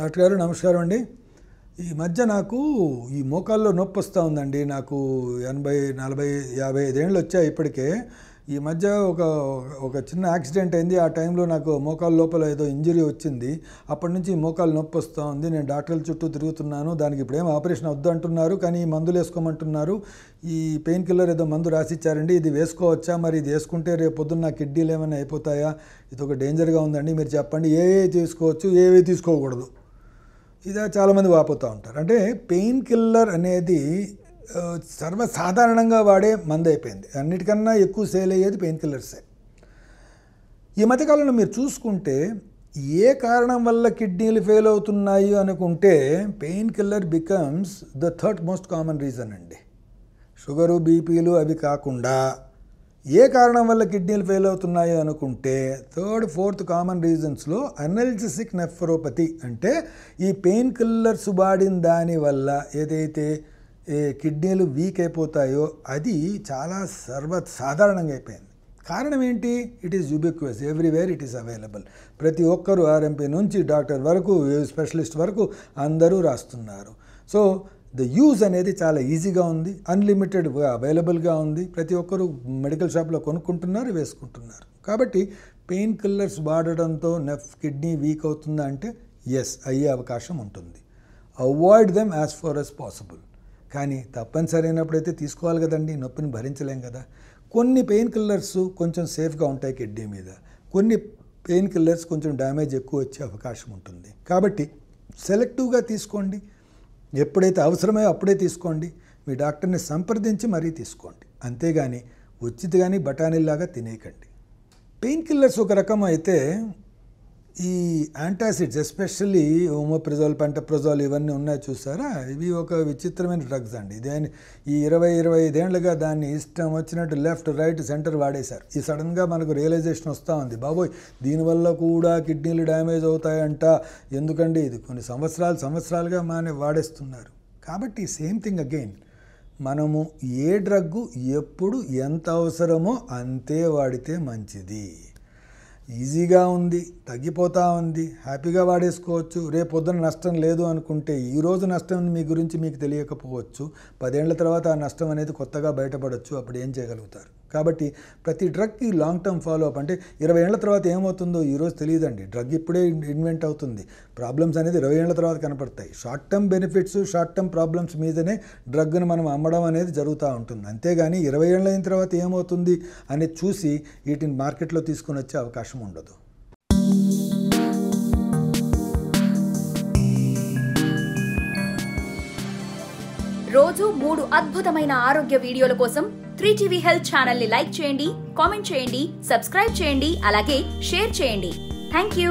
doctor గారు నమస్కారం అండి ఈ మధ్య నాకు ఈ మోకాల్లో నొప్పి వస్తూ ఉందండి నాకు ఎనభై నలభై యాభై ఐదేళ్ళు వచ్చాయి ఇప్పటికే ఈ మధ్య ఒక ఒక చిన్న యాక్సిడెంట్ అయింది ఆ టైంలో నాకు మోకాలు లోపల ఏదో ఇంజరీ వచ్చింది అప్పటి నుంచి మోకాలు నొప్పి వస్తూ ఉంది నేను డాక్టర్ల చుట్టూ తిరుగుతున్నాను దానికి ఇప్పుడు ఏమో ఆపరేషన్ అంటున్నారు కానీ మందులు వేసుకోమంటున్నారు ఈ పెయిన్ కిల్లర్ ఏదో మందు రాసిచ్చారండి ఇది వేసుకోవచ్చా మరి ఇది వేసుకుంటే రేపు పొద్దున్న కిడ్నీలు ఏమైనా అయిపోతాయా ఇది ఒక డేంజర్గా ఉందండి మీరు చెప్పండి ఏ ఏ తీసుకోవచ్చు ఏవి తీసుకోకూడదు ఇది చాలామంది వాపోతూ ఉంటారు అంటే పెయిన్ కిల్లర్ అనేది సర్వసాధారణంగా వాడే మందు అయిపోయింది అన్నిటికన్నా ఎక్కువ సేల్ అయ్యేది పెయిన్ కిల్లర్సే ఈ మధ్యకాలంలో మీరు చూసుకుంటే ఏ కారణం వల్ల కిడ్నీలు ఫెయిల్ అవుతున్నాయి అనుకుంటే pain killer becomes the third most common reason అండి షుగరు బీపీలు అవి కాకుండా ఏ కారణం వల్ల కిడ్నీలు ఫెయిల్ అవుతున్నాయి అనుకుంటే థర్డ్ ఫోర్త్ కామన్ రీజన్స్లో అనల్జిసిక్ నెఫ్రోపతి అంటే ఈ పెయిన్ కిల్లర్స్ వాడిన దానివల్ల ఏదైతే ఏ కిడ్నీలు వీక్ అయిపోతాయో అది చాలా సాధారణంగా అయిపోయింది కారణం ఏంటి it is ubiquitous everywhere it is available ప్రతి ఒక్కరూ ఆర్ఎంపీ నుంచి డాక్టర్ వరకు స్పెషలిస్ట్ వరకు అందరూ రాస్తున్నారు సో ద యూజ్ అనేది చాలా ఈజీగా ఉంది అన్లిమిటెడ్ అవైలబుల్గా ఉంది ప్రతి ఒక్కరూ మెడికల్ షాప్లో కొనుక్కుంటున్నారు వేసుకుంటున్నారు కాబట్టి పెయిన్ కిల్లర్స్ వాడడంతో నెఫ్ కిడ్నీ వీక్ అవుతుందా అంటే ఎస్ అయ్యే అవకాశం ఉంటుంది avoid them as far as possible కానీ తప్పనిసరి అయినప్పుడైతే తీసుకోవాలి కదండి నొప్పిని భరించలేం కదా కొన్ని పెయిన్ కిల్లర్స్ కొంచెం సేఫ్గా ఉంటాయి కిడ్నీ మీద కొన్ని పెయిన్ కిల్లర్స్ కొంచెం డ్యామేజ్ ఎక్కువ వచ్చే అవకాశం ఉంటుంది కాబట్టి సెలెక్టివ్గా తీసుకోండి ఎప్పుడైతే అవసరమో అప్పుడే తీసుకోండి మీ డాక్టర్ని సంప్రదించి మరీ తీసుకోండి అంతేగాని ఉచిత కానీ బఠానీలాగా తినేయకండి పెయిన్ కిల్లర్స్ ఒక రకం అయితే ఈ యాంటాసిడ్స్ ఎస్పెషల్లీ ఓమోప్రిజాల్ పెంటప్రజాల్ ఇవన్నీ ఉన్నాయి చూసారా ఇవి ఒక విచిత్రమైన డ్రగ్స్ అండి దాని ఈ ఇరవై ఇరవై ఐదేళ్లుగా దాన్ని ఇష్టం వచ్చినట్టు లెఫ్ట్ రైట్ సెంటర్ వాడేశారు ఈ సడన్గా మనకు రియలైజేషన్ వస్తూ ఉంది బాబోయ్ దీనివల్ల కూడా కిడ్నీలు డ్యామేజ్ అవుతాయంట ఎందుకండి ఇది కొన్ని సంవత్సరాలు సంవత్సరాలుగా మానే వాడేస్తున్నారు కాబట్టి సేమ్ థింగ్ అగైన్ మనము ఏ డ్రగ్గు ఎప్పుడు ఎంత అవసరమో అంతే వాడితే మంచిది ఈజీగా ఉంది తగ్గిపోతూ ఉంది హ్యాపీగా వాడేసుకోవచ్చు రేపు పొద్దున నష్టం లేదు అనుకుంటే ఈరోజు నష్టం మీ గురించి మీకు తెలియకపోవచ్చు పదేళ్ల తర్వాత ఆ నష్టం అనేది కొత్తగా బయటపడవచ్చు అప్పుడు ఏం చేయగలుగుతారు కాబట్టి ప్రతి డ్రగ్కి లాంగ్ టర్మ్ ఫాలోఅప్ అంటే ఇరవై ఏళ్ల తర్వాత ఏమవుతుందో ఈరోజు తెలియదండి డ్రగ్ ఇప్పుడే ఇన్వెంట్ అవుతుంది ప్రాబ్లమ్స్ అనేది ఇరవై ఏళ్ల తర్వాత కనపడతాయి short term benefits short term problems మీదనే డ్రగ్ను మనం అమ్మడం అనేది జరుగుతూ ఉంటుంది అంతేగాని ఇరవై ఏళ్ళ అయిన తర్వాత ఏమవుతుంది అనేది చూసి వీటిని మార్కెట్లో తీసుకుని వచ్చే అవకాశం ఉండదు రోజు మూడు అద్భుతమైన ఆరోగ్య వీడియోల కోసం త్రీ టీవీ హెల్త్ ఛానల్ని లైక్ చేయండి కామెంట్ చేయండి సబ్స్క్రైబ్ చేయండి అలాగే షేర్ చేయండి థ్యాంక్ యూ